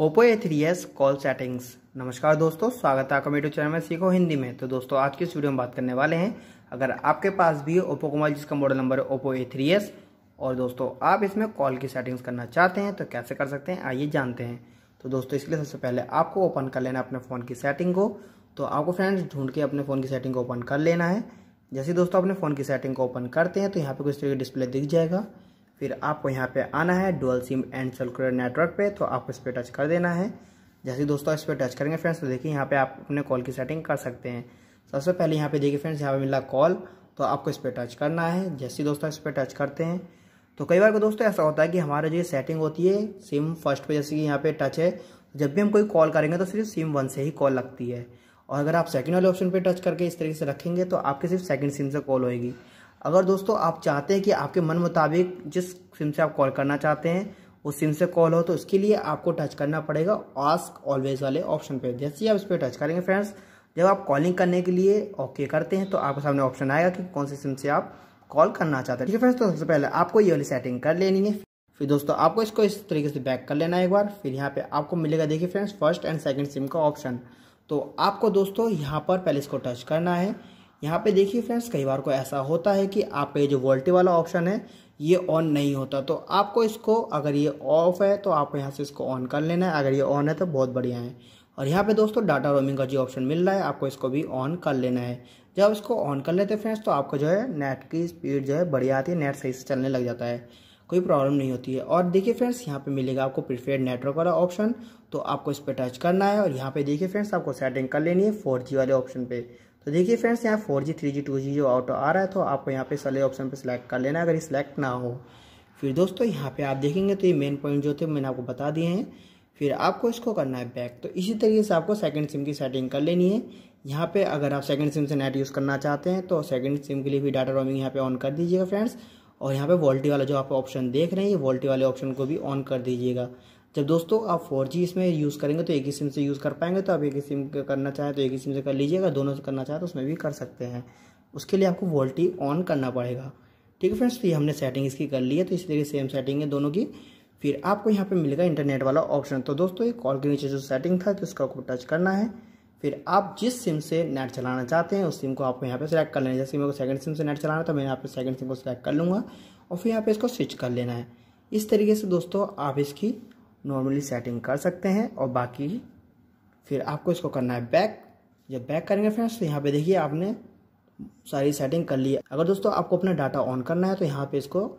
Oppo A three S call settings नमस्कार दोस्तों स्वागत है आपका मेरे चैनल में सीखो हिंदी में तो दोस्तों आज की इस वीडियो में बात करने वाले हैं अगर आपके पास भी ओप्पो मोबाइल जिसका मॉडल नंबर है ओप्पो ए थ्री एस और दोस्तों आप इसमें कॉल की सेटिंग्स करना चाहते हैं तो कैसे कर सकते हैं आइए जानते हैं तो दोस्तों इसके लिए सबसे पहले आपको ओपन कर लेना अपने फ़ोन की सेटिंग को तो आपको फ्रेंड्स ढूंढ के अपने फ़ोन की सेटिंग को ओपन कर लेना है जैसे दोस्तों अपने फ़ोन की सेटिंग को ओपन करते हैं तो यहाँ पर कुछ तरीके डिस्प्ले दिख जाएगा फिर आपको यहाँ पे आना है dual SIM and cellular network पे तो आपको इस पर टच कर देना है जैसे दोस्तों इस पर टच करेंगे फ्रेंड्स तो देखिए यहाँ पे आप अपने कॉल की सेटिंग कर सकते हैं सबसे पहले यहाँ पे देखिए फ्रेंड्स यहाँ पे मिला कॉल तो आपको इस पर टच करना है जैसे दोस्तों इस पर टच करते हैं तो कई बार को दोस्तों ऐसा होता है कि हमारा जो सेटिंग होती है सिम फर्स्ट पे जैसे कि यहाँ पे टच है जब भी हम कोई कॉल करेंगे तो सिर्फ सिम वन से ही कॉल लगती है और अगर आप सेकेंड वाले ऑप्शन पर टच करके इस तरीके से रखेंगे तो आपकी सिर्फ सेकेंड सिम से कॉल होएगी अगर दोस्तों आप चाहते हैं कि आपके मन मुताबिक जिस सिम से आप कॉल करना चाहते हैं उस सिम से कॉल हो तो उसके लिए आपको टच करना पड़ेगा आस्क ऑलवेज वाले ऑप्शन पे जैसे ही आप इस पर टच करेंगे फ्रेंड्स जब आप कॉलिंग करने के लिए ओके करते हैं तो आपके सामने ऑप्शन आएगा कि कौन सी सिम से आप कॉल करना चाहते हैं ठीक है फ्रेंड्स तो सबसे पहले आपको ये वाली सेटिंग कर लेनी है फिर दोस्तों आपको इसको इस तरीके से बैक कर लेना है एक बार फिर यहाँ पे आपको मिलेगा देखिए friends first and second SIM का ऑप्शन तो आपको दोस्तों यहाँ पर पहले इसको टच करना है यहाँ पे देखिए फ्रेंड्स कई बार को ऐसा होता है कि आप पे जो वोल्टे वाला ऑप्शन है ये ऑन नहीं होता तो आपको इसको अगर ये ऑफ है तो आपको यहाँ से इसको ऑन कर लेना है अगर ये ऑन है तो बहुत बढ़िया है और यहाँ पे दोस्तों डाटा रोमिंग का जो ऑप्शन मिल रहा है आपको इसको भी ऑन कर लेना है जब इसको ऑन कर लेते हैं फ्रेंड्स तो आपको जो है नेट की स्पीड जो है बढ़िया आती है नेट सही से चलने लग जाता है कोई प्रॉब्लम नहीं होती है और देखिए फ्रेंड्स यहाँ पे मिलेगा आपको प्रीफेड नेटवर्क वाला ऑप्शन तो आपको इस पर टच करना है और यहाँ पे देखिए फ्रेंड्स आपको सेटिंग कर लेनी है फोर वाले ऑप्शन पर तो देखिए फ्रेंड्स यहाँ four G three G two G जो ऑटो आ रहा है तो आपको यहाँ पे सले ऑप्शन पे सिलेक्ट कर लेना अगर ये सिलेक्ट ना हो फिर दोस्तों यहाँ पे आप देखेंगे तो ये मेन पॉइंट जो थे मैंने आपको बता दिए हैं फिर आपको इसको करना है बैक तो इसी तरीके से आपको सेकंड सिम की सेटिंग कर लेनी है यहाँ पर अगर आप सेकेंड सिम से नेट यूज़ करना चाहते हैं तो सेकंड सिम के लिए भी डाटा रोमिंग यहाँ पर ऑन कर दीजिएगा फ्रेंड्स और यहाँ पर वोल्टी वाला जो आप ऑप्शन देख रहे हैं ये वोल्टी वाले ऑप्शन को भी ऑन कर दीजिएगा जब दोस्तों आप फोर जी इसमें यूज़ करेंगे तो एक ही सिम से यूज़ कर पाएंगे तो आप एक ही सिम करना चाहें तो एक ही सिम से कर लीजिएगा दोनों से करना चाहें तो उसमें भी कर सकते हैं उसके लिए आपको वोल्टी ऑन करना पड़ेगा ठीक है फ्रेंड्स तो ये हमने सेटिंग इसकी कर ली है तो इसी तरीके सेम सेटिंग है दोनों की फिर आपको यहाँ पर मिलेगा इंटरनेट वाला ऑप्शन तो दोस्तों ये कॉल के नीचे जो सेटिंग था तो उसको आपको टच करना है फिर आप जिस सिम से नेट चलाना चाहते हैं उस सिम को आपको यहाँ पर सेलेक्ट कर लेना है जैसे मेरे को सेकंड सिम से नेट चलाना है तो मैं यहाँ पर सेकंड सिम को सेलेक्ट कर लूँगा और फिर यहाँ पर इसको स्विच कर लेना है इस तरीके से दोस्तों आप इसकी नॉर्मली सेटिंग कर सकते हैं और बाकी फिर आपको इसको करना है बैक जब बैक करेंगे फ्रेंड्स तो यहाँ पे देखिए आपने सारी सेटिंग कर ली है अगर दोस्तों आपको अपना डाटा ऑन करना है तो यहाँ पे इसको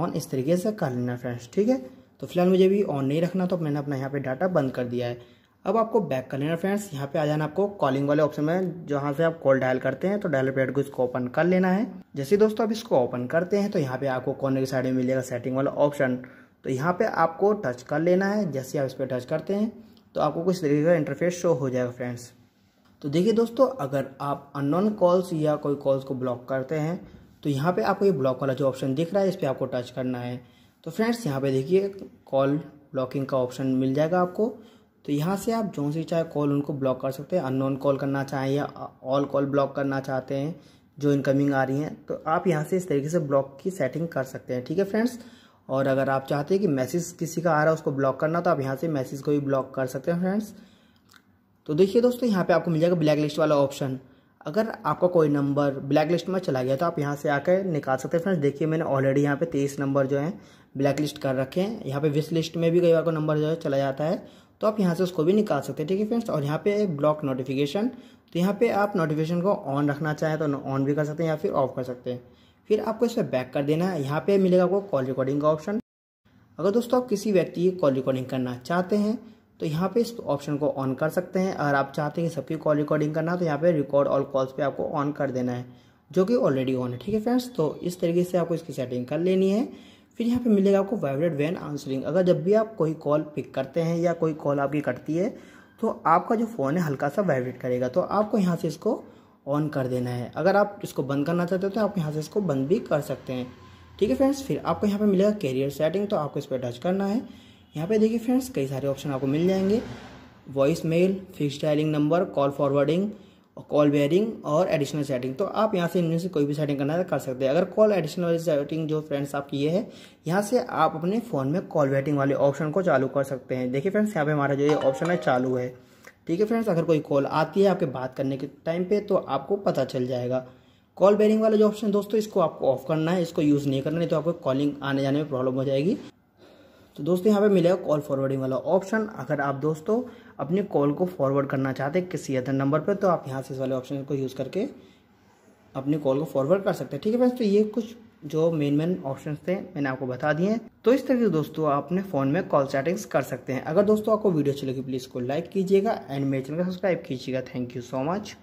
ऑन इस तरीके से कर लेना है फ्रेंड्स ठीक है तो फिलहाल मुझे भी ऑन नहीं रखना तो मैंने अपना यहाँ पर डाटा बंद कर दिया है अब आपको बैक कर लेना फ्रेंड्स यहाँ पे आ जाना आपको कॉलिंग वाले ऑप्शन में जहाँ से आप कॉल डायल करते हैं तो डायल पैड को इसको ओपन कर लेना है जैसे दोस्तों आप इसको ओपन करते हैं तो यहाँ पे आपको कॉर्नर की साइड में मिलेगा सेटिंग वाला ऑप्शन तो यहाँ पे आपको टच कर लेना है जैसे आप इस पर टच करते हैं तो आपको कुछ तरीके का इंटरफेस शो हो जाएगा फ्रेंड्स तो देखिए दोस्तों अगर आप अननोन कॉल्स या कोई कॉल्स को ब्लॉक करते हैं तो यहाँ पे आपको ये ब्लॉक वाला जो ऑप्शन दिख रहा है इस पर आपको टच करना है तो फ्रेंड्स यहाँ पे देखिए कॉल ब्लॉकिंग का ऑप्शन मिल जाएगा आपको तो यहाँ से आप जो सी चाहे कॉल उनको ब्लॉक कर सकते हैं अननोन कॉल करना चाहें या ऑल कॉल ब्लॉक करना चाहते हैं जो इनकमिंग आ रही हैं तो आप यहाँ से इस तरीके से ब्लॉक की सेटिंग कर सकते हैं ठीक है फ्रेंड्स और अगर आप चाहते हैं कि मैसेज किसी का आ रहा है उसको ब्लॉक करना तो आप यहाँ से मैसेज को भी ब्लॉक कर सकते हैं फ्रेंड्स तो देखिए दोस्तों यहाँ पे आपको मिल जाएगा ब्लैक लिस्ट वाला ऑप्शन अगर आपका कोई नंबर ब्लैक लिस्ट में चला गया तो आप यहाँ से आकर निकाल सकते हैं फ्रेंड्स देखिए मैंने ऑलरेडी यहाँ पे तेईस नंबर जो है ब्लैक लिस्ट कर रखे हैं यहाँ पे विश लिस्ट में भी कई बार को नंबर जो है चला जाता है तो आप यहाँ से उसको भी निकाल सकते हैं ठीक है फ्रेंड्स और यहाँ पे ब्लॉक नोटिफिकेशन तो यहाँ पे आप नोटिफिकेशन को ऑन रखना चाहें तो ऑन भी कर सकते हैं या फिर ऑफ कर सकते हैं फिर आपको इसमें बैक कर देना है यहाँ पे मिलेगा आपको कॉल रिकॉर्डिंग का ऑप्शन अगर दोस्तों आप किसी व्यक्ति की कॉल रिकॉर्डिंग करना चाहते हैं तो यहाँ पे इस ऑप्शन को ऑन कर सकते हैं अगर आप चाहते हैं कि सबकी कॉल रिकॉर्डिंग करना तो यहाँ पे रिकॉर्ड ऑल कॉल्स पे आपको ऑन कर देना है जो कि ऑलरेडी ऑन है ठीक है फ्रेंड्स तो इस तरीके से आपको इसकी सेटिंग कर लेनी है फिर यहाँ पे मिलेगा आपको वाइब्रेट वैन आंसरिंग अगर जब भी आप कोई कॉल पिक करते हैं या कोई कॉल आपकी कटती है तो आपका जो फ़ोन है हल्का सा वाइब्रेट करेगा तो आपको यहाँ से इसको ऑन कर देना है अगर आप इसको बंद करना चाहते हो तो आप यहाँ से इसको बंद भी कर सकते हैं ठीक है फ्रेंड्स फिर आपको यहाँ पर मिलेगा कैरियर सेटिंग तो आपको इस पर टच करना है यहाँ पर देखिए फ्रेंड्स कई सारे ऑप्शन आपको मिल जाएंगे voice mail fix dialing number call forwarding call barring और एडिशनल सेटिंग तो आप यहाँ से इनमें से कोई भी सेटिंग करना है कर सकते हैं अगर कॉल एडिशनल वाली सेटिंग जो फ्रेंड्स आपकी ये है यहाँ से आप अपने फ़ोन में कॉल वेटिंग वाले ऑप्शन को चालू कर सकते हैं देखिए फ्रेंड्स यहाँ पे हमारा जो ये ऑप्शन है चालू है ठीक है फ्रेंड्स अगर कोई कॉल आती है आपके बात करने के टाइम पे तो आपको पता चल जाएगा कॉल बेरिंग वाला जो ऑप्शन दोस्तों इसको आपको ऑफ करना है इसको यूज़ नहीं करना नहीं तो आपको कॉलिंग आने जाने में प्रॉब्लम हो जाएगी तो दोस्तों यहाँ पे मिलेगा कॉल फॉरवर्डिंग वाला ऑप्शन अगर आप दोस्तों अपनी कॉल को फॉरवर्ड करना चाहते हैं किसी अदर नंबर पर तो आप यहाँ से इस वाले ऑप्शन को यूज़ करके अपनी कॉल को फॉरवर्ड कर सकते हैं ठीक है फ्रेंड्स तो ये कुछ जो मेन मेन ऑप्शन थे मैंने आपको बता दिए हैं तो इस तरीके से दोस्तों आप अपने फ़ोन में कॉल सेटिंग्स कर सकते हैं अगर दोस्तों आपको वीडियो अच्छी लगी प्लीज़ को लाइक कीजिएगा एंड मेरे चैनल को सब्सक्राइब कीजिएगा थैंक यू सो मच